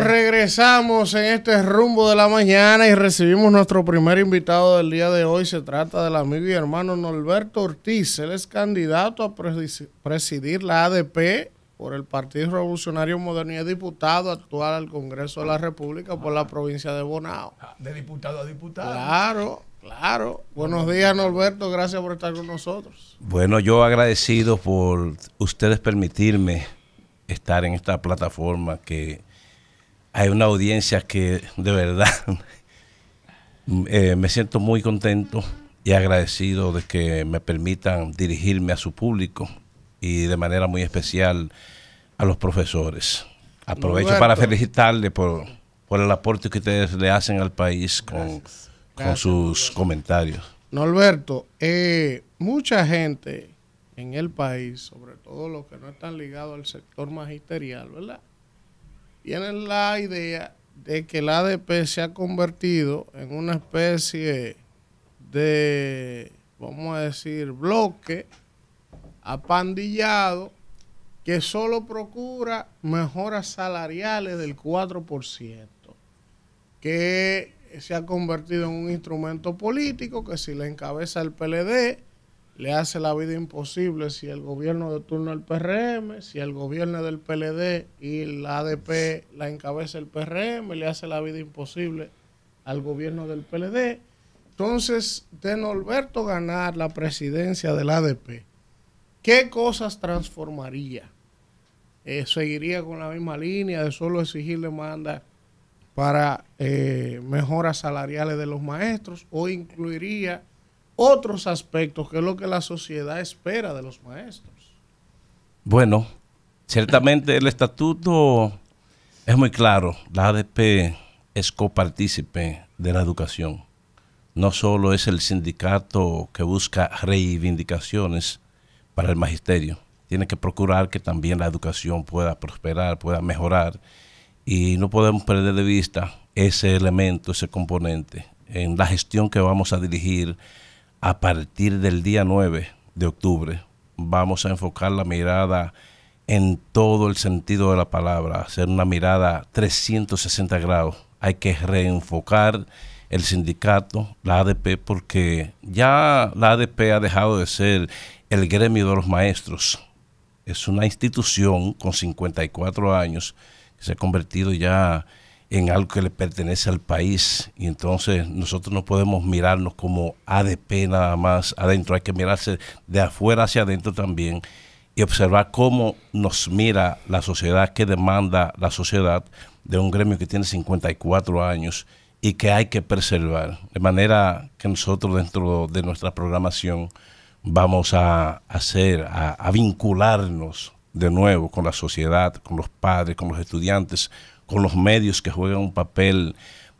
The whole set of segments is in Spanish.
regresamos en este rumbo de la mañana y recibimos nuestro primer invitado del día de hoy. Se trata del amigo y hermano Norberto Ortiz. Él es candidato a presidir la ADP por el Partido Revolucionario Moderno y diputado actual al Congreso de la República por la provincia de Bonao. Ah, de diputado a diputado. Claro. Claro. Buenos días, Norberto. Gracias por estar con nosotros. Bueno, yo agradecido por ustedes permitirme estar en esta plataforma que hay una audiencia que de verdad eh, me siento muy contento y agradecido de que me permitan dirigirme a su público y de manera muy especial a los profesores. Aprovecho para felicitarle por, por el aporte que ustedes le hacen al país con, sus comentarios. No, Alberto, eh, mucha gente en el país, sobre todo los que no están ligados al sector magisterial, ¿verdad? tienen la idea de que el ADP se ha convertido en una especie de, vamos a decir, bloque apandillado que solo procura mejoras salariales del 4%, que se ha convertido en un instrumento político que si le encabeza el PLD, le hace la vida imposible si el gobierno de turno el PRM, si el gobierno del PLD y la ADP la encabeza el PRM, le hace la vida imposible al gobierno del PLD. Entonces, de Norberto ganar la presidencia del ADP, ¿qué cosas transformaría? Eh, ¿Seguiría con la misma línea de solo exigir demanda para eh, mejoras salariales de los maestros o incluiría otros aspectos que es lo que la sociedad espera de los maestros. Bueno, ciertamente el estatuto es muy claro. La ADP es copartícipe de la educación. No solo es el sindicato que busca reivindicaciones para el magisterio, tiene que procurar que también la educación pueda prosperar, pueda mejorar. Y no podemos perder de vista ese elemento, ese componente en la gestión que vamos a dirigir a partir del día 9 de octubre vamos a enfocar la mirada en todo el sentido de la palabra, hacer una mirada 360 grados. Hay que reenfocar el sindicato, la ADP, porque ya la ADP ha dejado de ser el gremio de los maestros. Es una institución con 54 años que se ha convertido ya en algo que le pertenece al país y entonces nosotros no podemos mirarnos como ADP nada más adentro, hay que mirarse de afuera hacia adentro también y observar cómo nos mira la sociedad, qué demanda la sociedad de un gremio que tiene 54 años y que hay que preservar. De manera que nosotros dentro de nuestra programación vamos a hacer, a vincularnos de nuevo con la sociedad, con los padres, con los estudiantes, con los medios que juegan un papel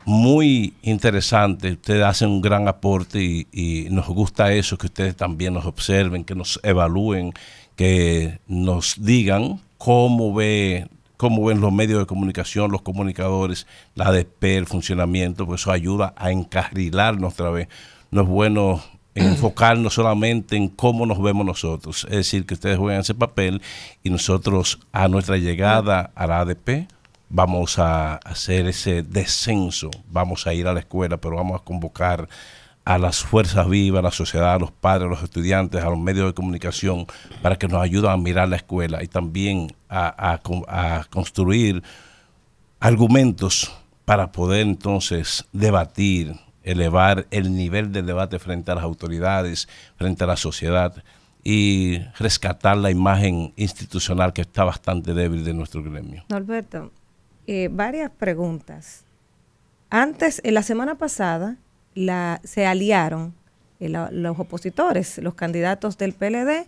muy interesante. Ustedes hacen un gran aporte y, nos gusta eso, que ustedes también nos observen, que nos evalúen, que nos digan cómo ve cómo ven los medios de comunicación, los comunicadores, la ADP, el funcionamiento, pues eso ayuda a encarrilarnos otra vez. No es bueno enfocarnos solamente en cómo nos vemos nosotros, es decir, que ustedes juegan ese papel y nosotros a nuestra llegada a la ADP vamos a hacer ese descenso, vamos a ir a la escuela, pero vamos a convocar a las fuerzas vivas, a la sociedad, a los padres, a los estudiantes, a los medios de comunicación, para que nos ayuden a mirar la escuela y también a, construir argumentos para poder entonces debatir, elevar el nivel del debate frente a las autoridades, frente a la sociedad y rescatar la imagen institucional que está bastante débil de nuestro gremio. Eh, varias preguntas. Antes, en la semana pasada, la, se aliaron eh, los opositores, los candidatos del PLD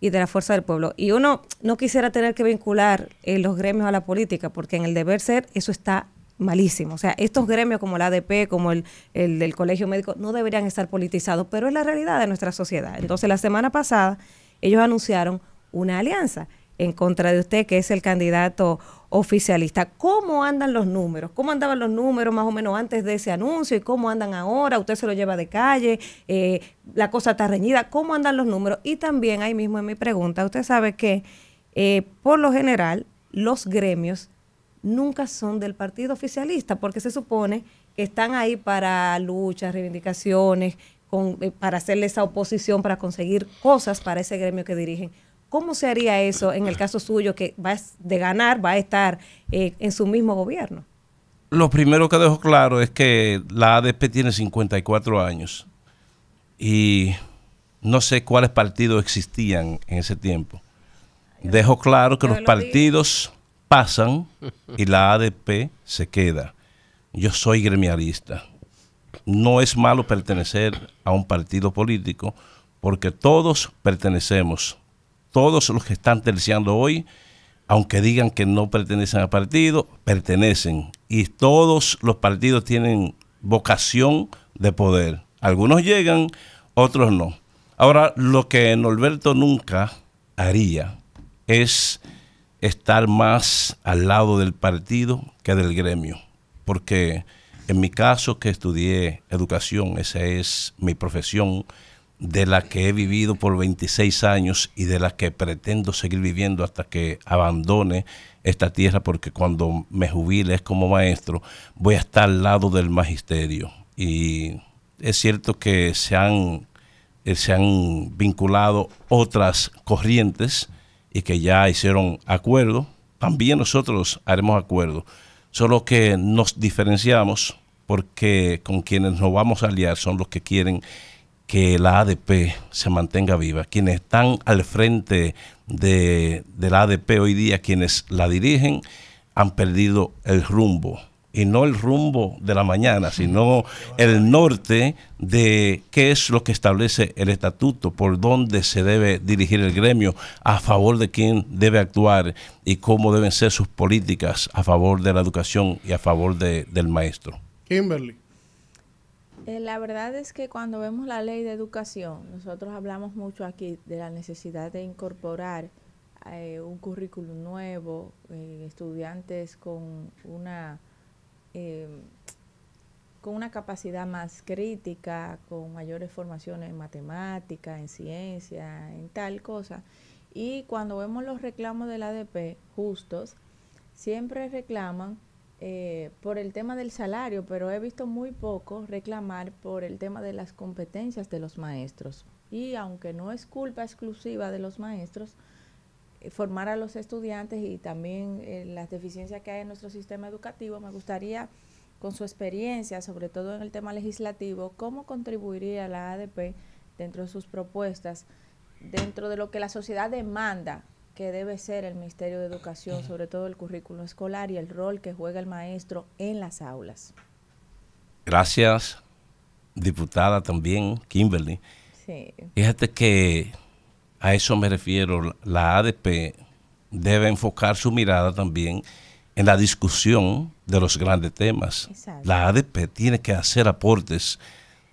y de la Fuerza del Pueblo. Y uno no quisiera tener que vincular eh, los gremios a la política, porque en el deber ser eso está malísimo. O sea, estos gremios como la ADP, como el, el del Colegio Médico, no deberían estar politizados, pero es la realidad de nuestra sociedad. Entonces, la semana pasada, ellos anunciaron una alianza en contra de usted, que es el candidato oficialista. ¿Cómo andan los números? ¿Cómo andaban los números más o menos antes de ese anuncio y cómo andan ahora? Usted se lo lleva de calle, eh, la cosa está reñida. ¿Cómo andan los números? Y también ahí mismo en mi pregunta, usted sabe que eh, por lo general los gremios nunca son del partido oficialista porque se supone que están ahí para luchas, reivindicaciones, eh, para hacerle esa oposición, para conseguir cosas para ese gremio que dirigen. ¿Cómo se haría eso en el caso suyo que va de ganar, va a estar eh, en su mismo gobierno? Lo primero que dejo claro es que la ADP tiene 54 años y no sé cuáles partidos existían en ese tiempo. Dejo claro que los partidos pasan y la ADP se queda. Yo soy gremialista. No es malo pertenecer a un partido político porque todos pertenecemos todos los que están terciando hoy, aunque digan que no pertenecen a partido, pertenecen. Y todos los partidos tienen vocación de poder. Algunos llegan, otros no. Ahora, lo que Norberto nunca haría es estar más al lado del partido que del gremio, porque en mi caso que estudié educación, esa es mi profesión, de la que he vivido por 26 años y de la que pretendo seguir viviendo hasta que abandone esta tierra, porque cuando me jubile como maestro, voy a estar al lado del magisterio. Y es cierto que se han, eh, se han vinculado otras corrientes y que ya hicieron acuerdo. También nosotros haremos acuerdo, solo que nos diferenciamos porque con quienes nos vamos a aliar son los que quieren que la ADP se mantenga viva. Quienes están al frente de, la ADP hoy día, quienes la dirigen, han perdido el rumbo y no el rumbo de la mañana, sino el norte de qué es lo que establece el estatuto, por dónde se debe dirigir el gremio, a favor de quién debe actuar y cómo deben ser sus políticas a favor de la educación y a favor del maestro. Kimberly. Eh, la verdad es que cuando vemos la ley de educación, nosotros hablamos mucho aquí de la necesidad de incorporar eh, un currículum nuevo, eh, estudiantes con una, em, con una capacidad más crítica, con mayores formaciones en matemática, en ciencia, en tal cosa. Y cuando vemos los reclamos del ADP justos, siempre reclaman eh, por el tema del salario, pero he visto muy poco reclamar por el tema de las competencias de los maestros. Y aunque no es culpa exclusiva de los maestros, eh, formar a los estudiantes y también eh, las deficiencias que hay en nuestro sistema educativo, me gustaría, con su experiencia, sobre todo en el tema legislativo, cómo contribuiría la ADP dentro de sus propuestas, dentro de lo que la sociedad demanda que debe ser el Ministerio de Educación, sobre todo el currículo escolar y el rol que juega el maestro en las aulas. Gracias, diputada también, Kimberly. Fíjate que a eso me refiero, la ADP debe enfocar su mirada también en la discusión de los grandes temas. La ADP tiene que hacer aportes,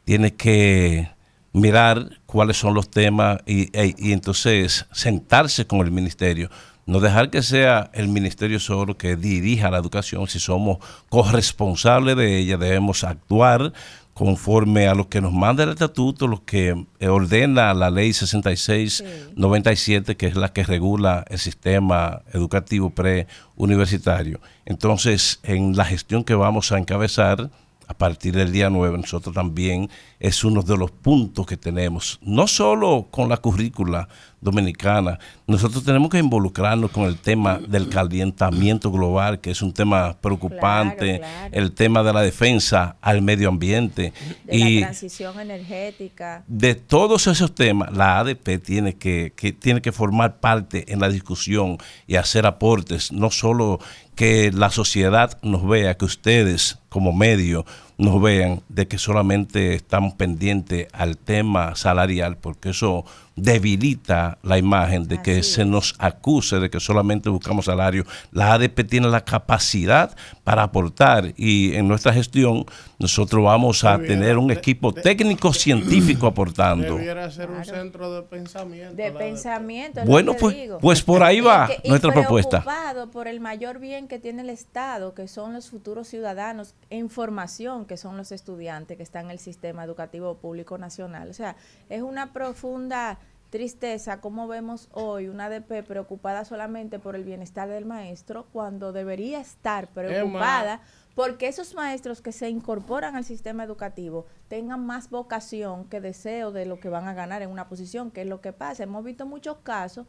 tiene que mirar cuáles son los temas y, entonces sentarse con el ministerio. No dejar que sea el ministerio solo que dirija la educación. Si somos corresponsables de ella, debemos actuar conforme a lo que nos manda el estatuto, lo que eh, ordena la ley 6697, que es la que regula el sistema educativo preuniversitario. Entonces, en la gestión que vamos a encabezar, a partir del día 9 nosotros también es uno de los puntos que tenemos, no solo con la currícula, Dominicana, nosotros tenemos que involucrarnos con el tema del calentamiento global, que es un tema preocupante, el tema de la defensa al medio ambiente. De y la transición energética. De todos esos temas, la ADP tiene que, tiene que formar parte en la discusión y hacer aportes, no solo que la sociedad nos vea, que ustedes como medio nos vean de que solamente estamos pendientes al tema salarial, porque eso debilita la imagen de que se nos acuse de que solamente buscamos salario. La ADP tiene la capacidad para aportar y en nuestra gestión nosotros vamos a tener un equipo técnico científico aportando. Debiera ser un centro de pensamiento. De pensamiento. Bueno, pues, pues por ahí va nuestra y propuesta. por el mayor bien que tiene el Estado, que son los futuros ciudadanos, en formación, que son los estudiantes que están en el sistema educativo público nacional. O sea, es una profunda Tristeza, como vemos hoy, una ADP preocupada solamente por el bienestar del maestro, cuando debería estar preocupada porque esos maestros que se incorporan al sistema educativo tengan más vocación que deseo de lo que van a ganar en una posición, que es lo que pasa. Hemos visto muchos casos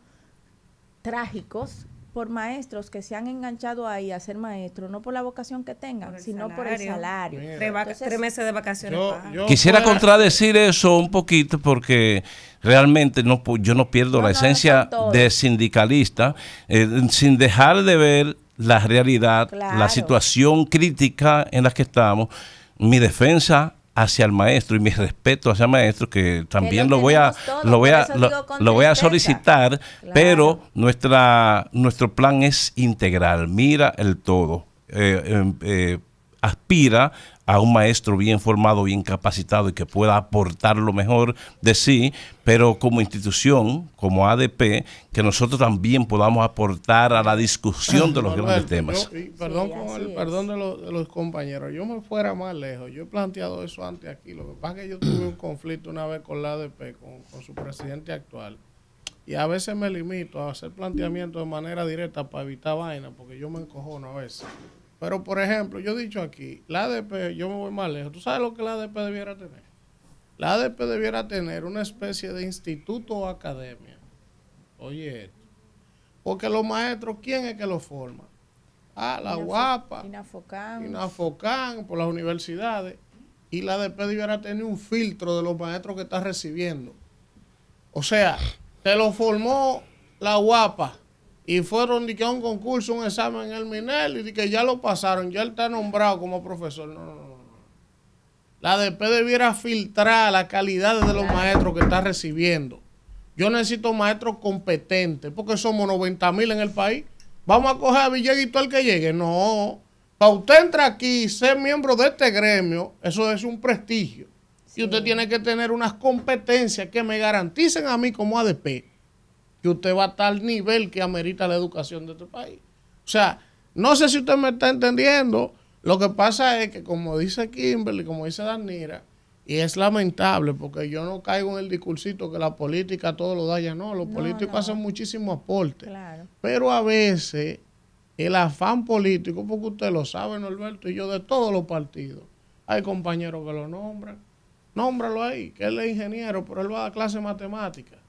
trágicos por maestros que se han enganchado ahí a ser maestros, no por la vocación que tengan, sino por el salario. tres meses de vacaciones. Quisiera contradecir eso un poquito porque realmente no, yo no pierdo la esencia de sindicalista eh, sin dejar de ver la realidad, la situación crítica en la que estamos. Mi defensa hacia el maestro y mi respeto hacia el maestro que también lo, voy a, lo, voy a, lo, voy a solicitar pero nuestra nuestro plan es integral mira el todo eh, em, eh, aspira a un maestro bien formado, bien capacitado y que pueda aportar lo mejor de sí, pero como institución, como ADP, que nosotros también podamos aportar a la discusión de los grandes temas. perdón, perdón de los, compañeros, yo me fuera más lejos, yo he planteado eso antes aquí, lo que pasa es que yo tuve un conflicto una vez con la ADP, con, su presidente actual. Y a veces me limito a hacer planteamientos de manera directa para evitar vaina, porque yo me encojono a veces. Pero, por ejemplo, yo he dicho aquí, la ADP, yo me voy más lejos. ¿Tú sabes lo que la ADP debiera tener? La ADP debiera tener una especie de instituto o academia. Oye, Porque los maestros, ¿quién es que los forma? Ah, la UAPA, guapa. Inafocan. por las universidades. Y la ADP debiera tener un filtro de los maestros que está recibiendo. O sea, te lo formó la guapa y fueron y que a un concurso, un examen en el Minel, y que ya lo pasaron, ya él está nombrado como profesor. No, no, no. La ADP debiera filtrar la calidad de los maestros que está recibiendo. Yo necesito maestros competentes, porque somos 90 mil en el país. Vamos a coger a Villeguito al que llegue. No. Para usted entrar aquí y ser miembro de este gremio, eso es un prestigio. Y usted tiene que tener unas competencias que me garanticen a mí como ADP usted va a tal nivel que amerita la educación de este país. O sea, no sé si usted me está entendiendo. Lo que pasa es que, como dice Kimberly, como dice Danira, y es lamentable porque yo no caigo en el discursito que la política todo lo da ya, no, los políticos hacen muchísimo aporte. Pero a veces el afán político, porque usted lo sabe, Norberto, y yo de todos los partidos, hay compañeros que lo nombran, nómbralo ahí, que él es ingeniero, pero él va a clase de matemáticas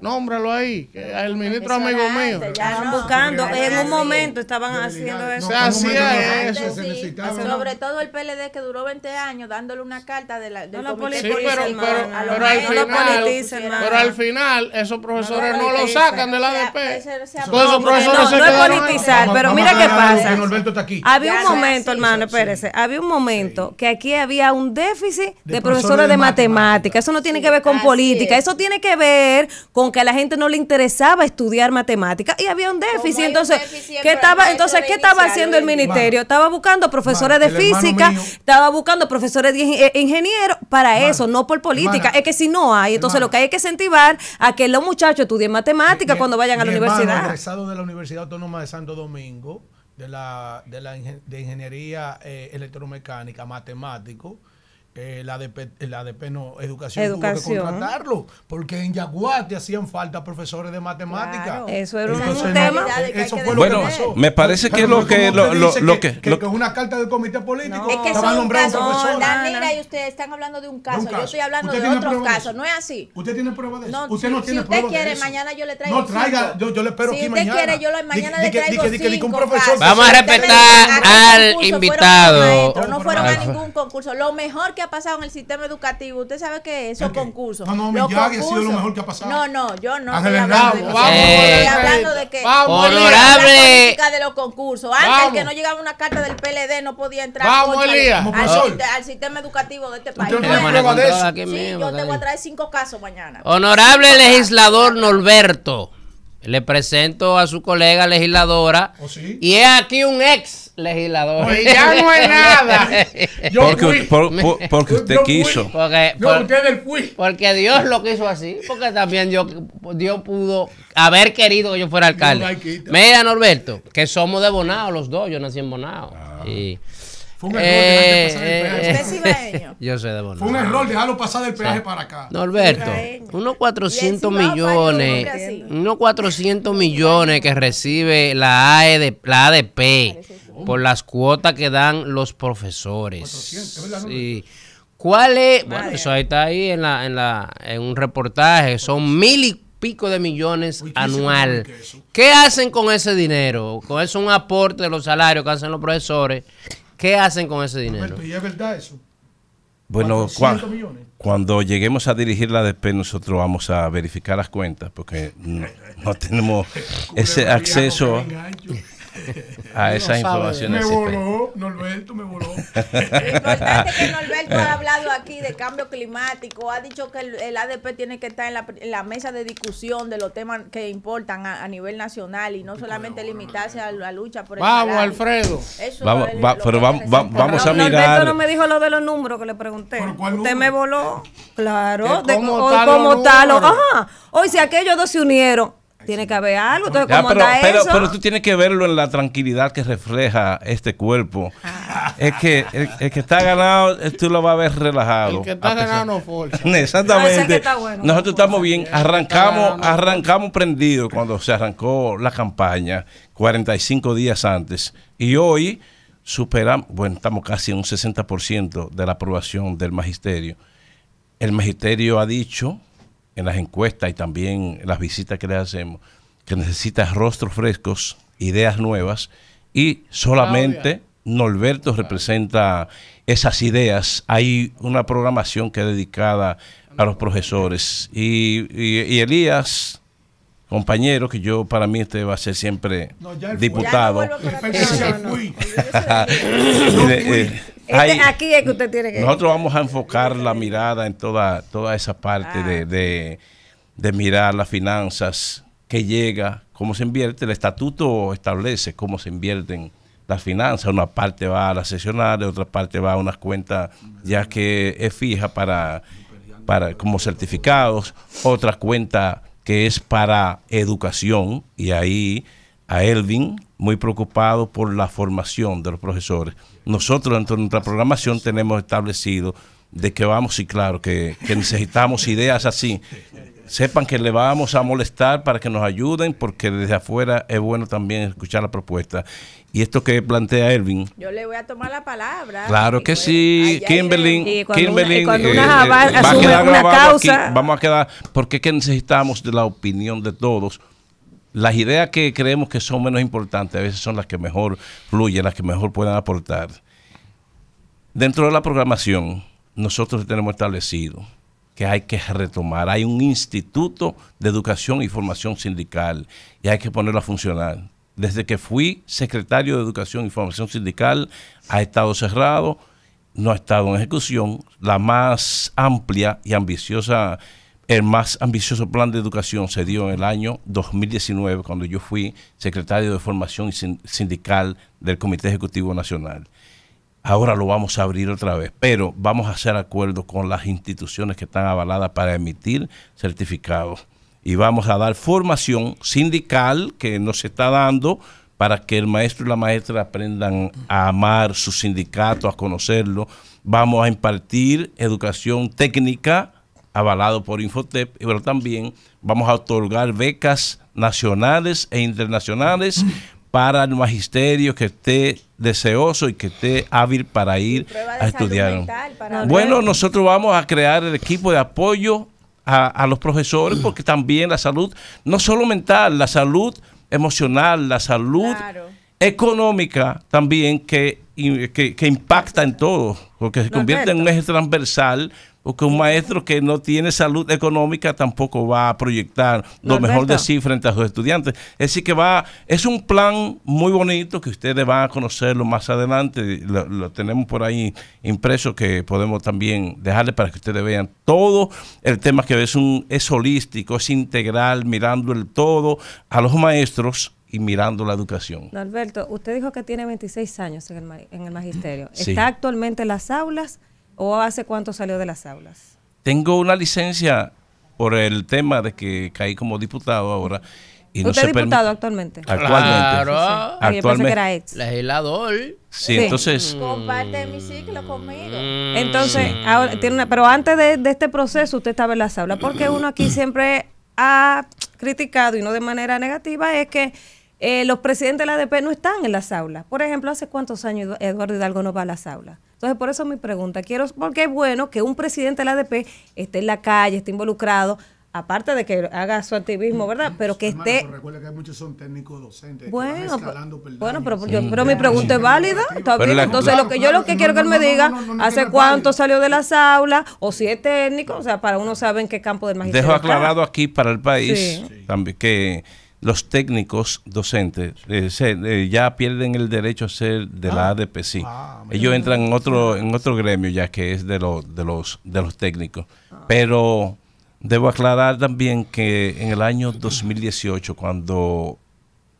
nómbralo ahí, el ministro amigo mío. se estaban buscando, en un momento estaban haciendo eso. se hacía eso. sobre todo el PLD que duró 20 años dándole una carta de la del pero, al final, esos profesores no, lo sacan del ADP. Todos No es politizar, pero mira qué pasa. Había un momento, hermano, espérese, había un momento que aquí había un déficit de profesores de matemáticas. Eso no tiene que ver con política, eso tiene que ver con que a la gente no le interesaba estudiar matemáticas y había un déficit. Este entonces, ¿qué estaba, entonces, ¿qué estaba haciendo el ministerio? estaba buscando profesores de física, estaba buscando profesores de eh, ingenieros para eso, no por política. es que si no hay, entonces lo que hay que incentivar a que los muchachos estudien matemáticas cuando vayan a la universidad. egresado de la Universidad Autónoma de Santo Domingo, de la, ingeniería eh, electromecánica, matemático eh, la de eh, la de no, educación, tuvo que contratarlo, porque en Yaguate hacían falta profesores de matemáticas. Eso era un tema. eso fue bueno, me parece que es lo que... Lo, lo, lo, que, que, que, es una carta del comité político. No. Es que son no, y ustedes están hablando de un caso, yo estoy hablando de otros casos, ¿no es así? ¿Usted tiene prueba de eso? No, usted no si, tiene si usted quiere, mañana yo le traigo No, traiga, yo, yo, le espero si aquí mañana. Si usted quiere, yo lo mañana le traigo Vamos a respetar al invitado. No fueron a ningún concurso. Lo mejor que ha pasado en el sistema educativo, usted sabe que esos okay. concursos. No, no, Miyagi ha sido lo mejor que ha pasado. No, no, yo no estoy hablando, de, vamos, eh, estoy hablando de que vamos, honorable. la de los concursos. Antes vamos. el que no llegaba una carta del PLD no podía entrar vamos, al, al, sistema educativo de este país. Yo, no sí, yo te voy a traer cinco casos mañana. Honorable legislador Norberto. Le presento a su colega legisladora. Oh, y es aquí un ex legislador. ya no es nada. porque, usted quiso. Porque, yo fui. porque Dios lo quiso así. Porque también yo, Dios pudo haber querido que yo fuera alcalde. Mira, Norberto, que somos de Bonao los dos. Yo nací en Bonao. Ah. Fue un error dejarlo eh, eh, pasar el peaje. de Fue pasar del peaje para acá. Norberto, unos 400 millones, unos 400 millones que recibe la, AED, la ADP por las cuotas que dan los profesores. ¿Cuál es? Bueno, eso ahí está ahí en un reportaje. Son mil y pico de millones anual. ¿Qué hacen con ese dinero? Con eso un aporte de los salarios que hacen los profesores ¿Qué hacen con ese dinero? Bueno, cuando lleguemos a dirigir la DP, nosotros vamos a verificar las cuentas porque no tenemos ese acceso. a esas informaciones. ¿eh? Me voló, Norberto, me voló. Lo importante es que Norberto ha hablado aquí de cambio climático, ha dicho que el, ADP tiene que estar en la, mesa de discusión de los temas que importan a, nivel nacional y no solamente limitarse a la lucha por el Vamos, Alfredo. vamos, pero vamos, a mirar. Norberto no me dijo lo de los números que le pregunté. Usted me voló. Claro, como tal. Ajá. Hoy si aquellos dos se unieron, tiene que haber algo. Entonces, ya, pero, eso? pero, tú tienes que verlo en la tranquilidad que refleja este cuerpo. Ah. Es que el, que está ganado, eh, tú lo vas a ver relajado. El que está ganado no Exactamente. Nosotros estamos bien. Arrancamos, arrancamos prendido cuando se arrancó la campaña, 45 días antes. Y hoy superamos, bueno, estamos casi en un 60% de la aprobación del magisterio. El magisterio ha dicho en las encuestas y también en las visitas que le hacemos, que necesitas rostros frescos, ideas nuevas y solamente Norberto representa esas ideas. Hay una programación que es dedicada a los profesores y, y Elías compañero, que yo para mí este va a ser siempre diputado. Nosotros vamos a enfocar la mirada en toda, toda esa parte de, ah. mirar las finanzas, que llega, cómo se invierte. El estatuto establece cómo se invierten las finanzas. Una parte va a las sesionales, otra parte va a unas cuentas ya que es fija para, para como certificados, otras cuentas que es para educación, y ahí a Elvin, muy preocupado por la formación de los profesores. Nosotros dentro de nuestra programación tenemos establecido de que vamos, y claro, que, que necesitamos ideas así. Sepan que le vamos a molestar para que nos ayuden, porque desde afuera es bueno también escuchar la propuesta y esto que plantea Erwin? Yo le voy a tomar la palabra. Claro que pues, sí, Kimberly. Kimberly, vamos a quedar, porque es que necesitamos de la opinión de todos. Las ideas que creemos que son menos importantes a veces son las que mejor fluyen, las que mejor pueden aportar. Dentro de la programación, nosotros tenemos establecido que hay que retomar. Hay un instituto de educación y formación sindical y hay que ponerlo a funcionar desde que fui secretario de Educación y Formación Sindical, ha estado cerrado, no ha estado en ejecución. La más amplia y ambiciosa, el más ambicioso plan de educación se dio en el año 2019, cuando yo fui secretario de Formación Sindical del Comité Ejecutivo Nacional. Ahora lo vamos a abrir otra vez, pero vamos a hacer acuerdos con las instituciones que están avaladas para emitir certificados y vamos a dar formación sindical que nos está dando para que el maestro y la maestra aprendan a amar su sindicato, a conocerlo. Vamos a impartir educación técnica avalado por Infotep, pero también vamos a otorgar becas nacionales e internacionales para el magisterio que esté deseoso y que esté hábil para ir a estudiar. bueno, nosotros vamos a crear el equipo de apoyo a, los profesores porque también la salud, no solo mental, la salud emocional, la salud económica también que, que, impacta en todo, porque se convierte en un eje transversal porque un maestro que no tiene salud económica tampoco va a proyectar lo mejor de sí frente a sus estudiantes. Es que va, es un plan muy bonito que ustedes van a conocerlo más adelante. Lo, tenemos por ahí impreso que podemos también dejarle para que ustedes vean todo el tema que es, un, es holístico, es integral, mirando el todo a los maestros y mirando la educación. Alberto, usted dijo que tiene 26 años en el, magisterio. ¿Está actualmente en las aulas? o hace cuánto salió de las aulas? Tengo una licencia por el tema de que caí como diputado ahora. Y ¿Usted es diputado actualmente? Actualmente. Claro. Actualmente. que era ex. Legislador. Sí, sí. entonces. Mm. Comparte mi ciclo conmigo. Mm. Entonces, tiene una, pero antes de, este proceso usted estaba en las aulas, porque uno aquí mm. siempre ha criticado, y no de manera negativa, es que eh, los presidentes de la ADP no están en las aulas. Por ejemplo, ¿hace cuántos años Eduardo Hidalgo no va a las aulas? Entonces, por eso mi pregunta, quiero, porque es bueno que un presidente de la ADP esté en la calle, esté involucrado, aparte de que haga su activismo, ¿verdad? Pero que esté... recuerda que muchos son técnicos docentes. Bueno, bueno pero, pero mi pregunta es válida. Entonces, lo que yo lo que quiero que él me diga, hace cuánto salió de las aulas, o si es técnico, o sea, para uno saber en qué campo del magisterio. Dejo aclarado aquí para el país también que los técnicos docentes eh, eh, ya pierden el derecho a ser de la ADPC. Ah. Ah, Ellos entran en otro en otro gremio ya que es de, lo, de los de los técnicos. Ah. Pero debo aclarar también que en el año 2018 cuando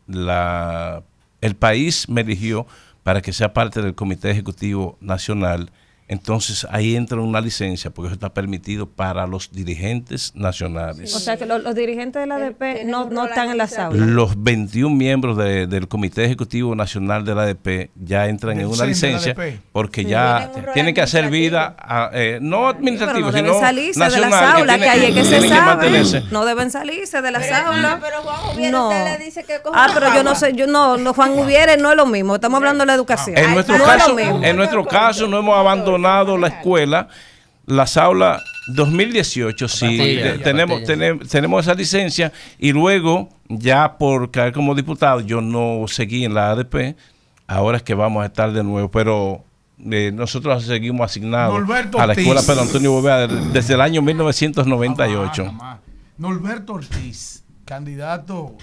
la el país me eligió para que sea parte del Comité Ejecutivo Nacional entonces ahí entra una licencia, porque eso está permitido para los dirigentes nacionales. O sea que los, dirigentes de la ADP no, están en las aulas. Los 21 miembros del Comité Ejecutivo Nacional de la ADP ya entran en una licencia porque ya tienen, que hacer vida, eh, no administrativa, no sino salirse de las aulas, que, que ahí se sabe. No deben salirse de las aulas. pero Juan que Ah, pero yo no sé, no, Juan no es lo mismo, estamos hablando de la educación. En ah, nuestro, en nuestro caso no hemos abandonado lado la escuela, las aulas 2018, sí, tenemos, tenemos, esa licencia y luego ya por caer como diputado yo no seguí en la ADP, ahora es que vamos a estar de nuevo, pero eh, nosotros seguimos asignados a la Escuela Pedro Antonio Bovea desde el año 1998. Ah, Norberto Ortiz, candidato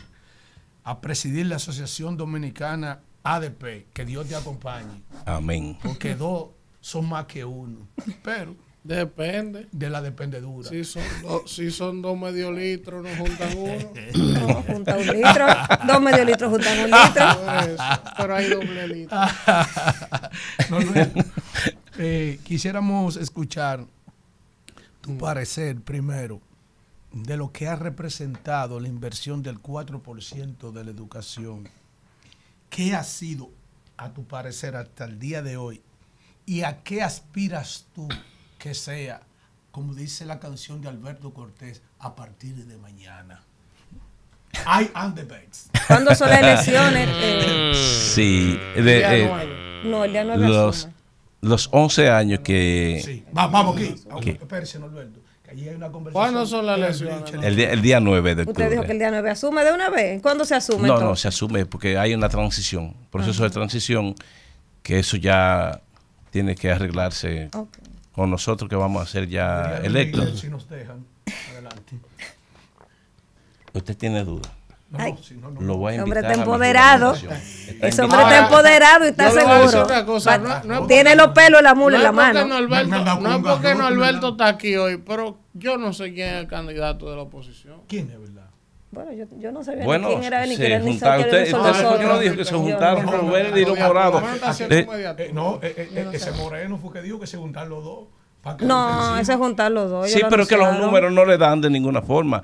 a presidir la Asociación Dominicana ADP, que Dios te acompañe. Amén. Porque dos son más que uno. Pero. Depende. De la dependedura. Si son, dos, si son dos medio litros, no juntan uno. No, juntan un litro. Dos medio litros juntan un litro. pero hay doble litro. No, eh, eh, quisiéramos escuchar tu mm. parecer primero de lo que ha representado la inversión del 4% de la educación. ¿Qué ha sido, a tu parecer, hasta el día de hoy, ¿Y a qué aspiras tú que sea, como dice la canción de Alberto Cortés, a partir de mañana? I am the best. ¿Cuándo son las elecciones? Eh. sí. De, día eh, no, el día los, 11 años que... vamos aquí. no, Que Allí hay una conversación. ¿Cuándo son las elecciones? El día, el día 9 de octubre. Usted dijo que el día 9 asume de una vez. ¿Cuándo se asume? No, no, se asume porque hay una transición, proceso de transición, que eso ya tiene que arreglarse con nosotros que vamos a ser ya electos. Si nos dejan, adelante. ¿Usted tiene duda? No, no, lo voy a hombre está empoderado. Ese hombre está empoderado y está seguro. tiene los pelos, la mula en la mano. no es porque no Alberto está aquí hoy, pero yo no sé quién es el candidato de la oposición. ¿Quién es verdad? Bueno, yo, no sabía quién era ni quién era ni usted, usted no dijo que se juntaron eh, eh, no, Rubén y los morados. No, eh, ese Moreno fue que dijo que se juntaron los dos. No, ese juntar los dos. Sí, pero es que los números no le dan de ninguna forma.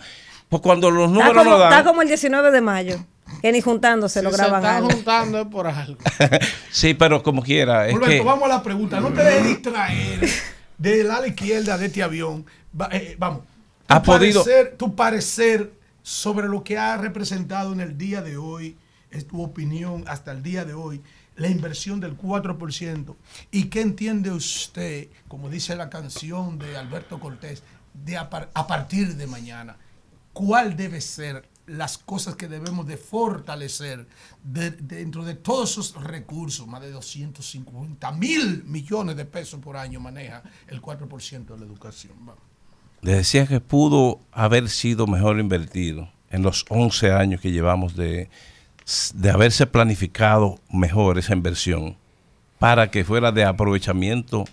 Pues cuando los números no dan. Está como el 19 de mayo. Que ni juntándose lo graban. Se están juntando por algo. sí, pero como quiera. Es que... vamos a la pregunta. No te dejes distraer de la izquierda de este avión. vamos. ¿Has parecer, podido? Tu parecer sobre lo que ha representado en el día de hoy, es tu opinión hasta el día de hoy, la inversión del 4%. ¿Y qué entiende usted, como dice la canción de Alberto Cortés, de a, partir de mañana? ¿Cuál debe ser las cosas que debemos de fortalecer dentro de todos esos recursos, más de 250 mil millones de pesos por año maneja el 4% de la educación. Vamos le decía que pudo haber sido mejor invertido en los 11 años que llevamos de, de haberse planificado mejor esa inversión para que fuera de aprovechamiento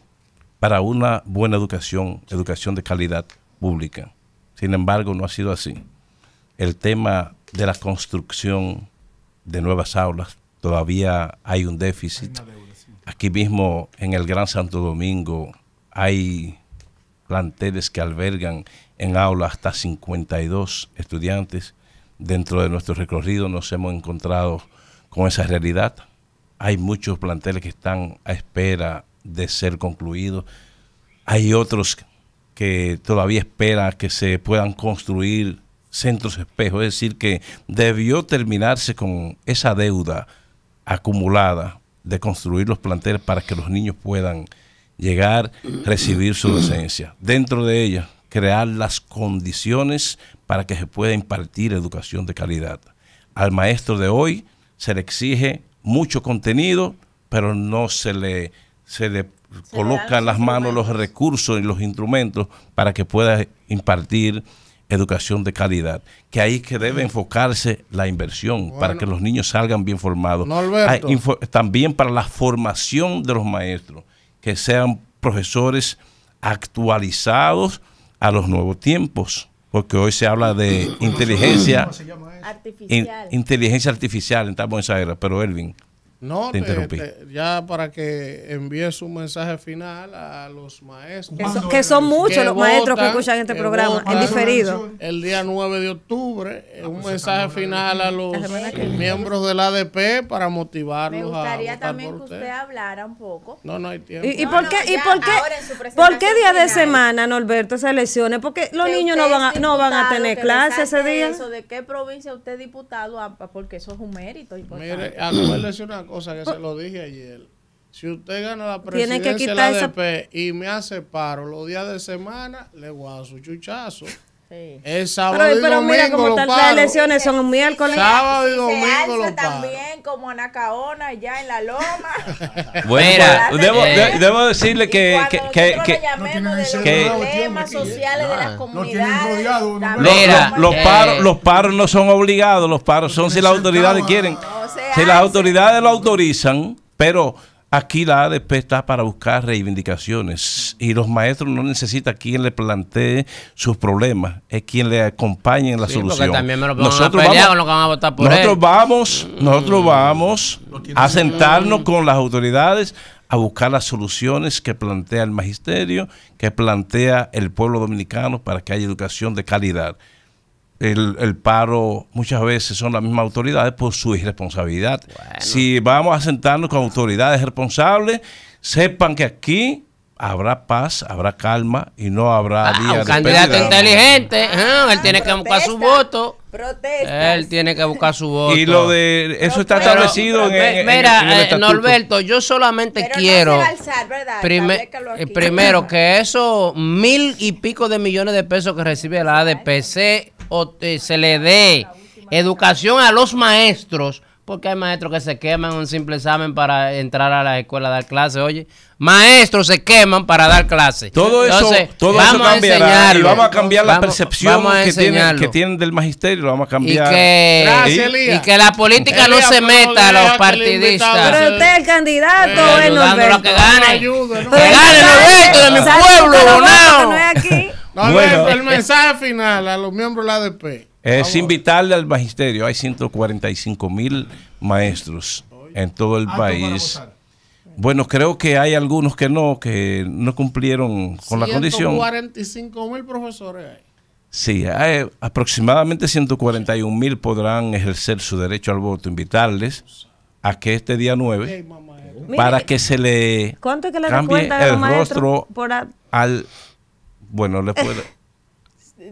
para una buena educación, educación de calidad pública. Sin embargo, no ha sido así. El tema de la construcción de nuevas aulas, todavía hay un déficit. Aquí mismo en el Gran Santo Domingo hay planteles que albergan en aula hasta 52 estudiantes. Dentro de nuestro recorrido nos hemos encontrado con esa realidad. Hay muchos planteles que están a espera de ser concluidos. Hay otros que todavía esperan que se puedan construir centros espejos, es decir, que debió terminarse con esa deuda acumulada de construir los planteles para que los niños puedan llegar, recibir su docencia. Dentro de ella, crear las condiciones para que se pueda impartir educación de calidad. Al maestro de hoy se le exige mucho contenido, pero no se le, se le coloca en las manos los recursos y los instrumentos para que pueda impartir educación de calidad, que ahí que debe enfocarse la inversión para que los niños salgan bien formados. también para la formación de los maestros que sean profesores actualizados a los nuevos tiempos, porque hoy se habla de inteligencia artificial. inteligencia artificial, estamos en esa era, pero Elvin. No, ya para que envíe su mensaje final a los maestros. Que son, muchos los maestros que escuchan este programa, en diferido. El día 9 de octubre, eh, ah, un pues mensaje final a los miembros del ADP para motivarlos. Me gustaría también que usted hablara un poco. No, no hay tiempo. ¿Y, por qué, y por qué, por qué día de semana, Norberto, esas elecciones? Porque los niños no van, a, no van a tener clases ese día. Eso, ¿De qué provincia usted es diputado? Porque eso es un mérito importante. Mire, a cosa que se lo dije ayer. Si usted gana la presidencia de la ADP y me hace paro los días de semana, le voy a su chuchazo. Sí. Es sábado pero, mira, como lo las elecciones son miércoles. Sábado y domingo también como Anacaona ya en la loma. bueno, debo, decirle que que que que, los sociales de las comunidades. no, los, paros, los paros no son obligados, los paros son si las autoridades quieren si las autoridades lo autorizan, pero aquí la ADP está para buscar reivindicaciones y los maestros no necesitan quien le plantee sus problemas, es quien le acompañe en la solución. nosotros, vamos, nosotros mm. vamos a sentarnos con las autoridades a buscar las soluciones que plantea el magisterio, que plantea el pueblo dominicano para que haya educación de calidad el, el, paro muchas veces son las mismas autoridades por su irresponsabilidad. Si vamos a sentarnos con autoridades responsables, sepan que aquí habrá paz, habrá calma y no habrá ah, un candidato inteligente, ah, él tiene que buscar su voto. Él tiene que buscar su voto. Y lo de eso está establecido Mira, eh, Norberto, yo solamente quiero. Eh, primero, que esos mil y pico de millones de pesos que recibe la ADP eh, se le dé educación a los maestros porque hay maestros que se queman un simple examen para entrar a la escuela a dar clases? Oye, maestros se queman para dar clases. Todo eso, vamos A vamos a cambiar la percepción que tienen, del magisterio. Lo vamos a cambiar. Y que, la política no se meta a los partidistas. Pero usted es candidato, en bueno, los que gane. Ayuda, los de mi pueblo, Bonao. No bueno. el mensaje final a los miembros de la ADP es invitarle al magisterio. Hay 145 mil maestros en todo el ah, país. Bueno, creo que hay algunos que no, que no cumplieron con la condición. 145 mil profesores hay. Sí, aproximadamente 141 mil podrán ejercer su derecho al voto. Invitarles a que este día 9, eh. para que se le, cambie el rostro al... Bueno, le puede...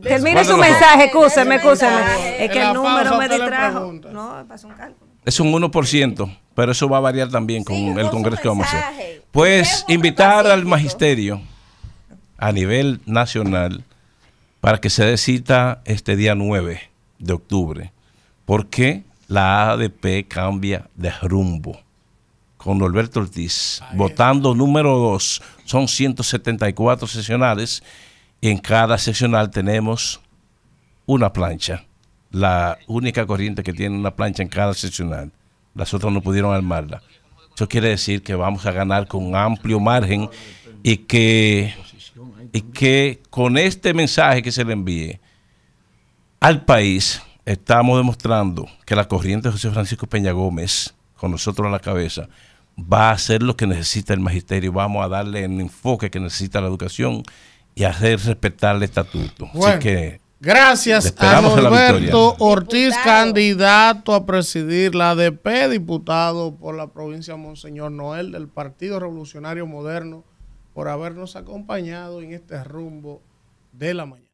Termine su mensaje, escúcheme, escúcheme. Es que el número me distrajo. No, pasó un cálculo. Es un 1%, pero eso va a variar también con el Congreso que vamos a hacer. Pues invitar al magisterio a nivel nacional para que se decita este día 9 de octubre, porque la ADP cambia de rumbo con Alberto Ortiz, votando número 2, son 174 sesionales en cada seccional tenemos una plancha, la única corriente que tiene una plancha en cada seccional. Las otras no pudieron armarla. Eso quiere decir que vamos a ganar con amplio margen y que, y que con este mensaje que se le envíe al país, estamos demostrando que la corriente de José Francisco Peña Gómez, con nosotros a la cabeza, va a hacer lo que necesita el magisterio, vamos a darle el enfoque que necesita la educación y hacer respetar el estatuto. que gracias a Roberto Ortiz, candidato a presidir la ADP, diputado por la provincia Monseñor Noel del Partido Revolucionario Moderno, por habernos acompañado en este rumbo de la mañana.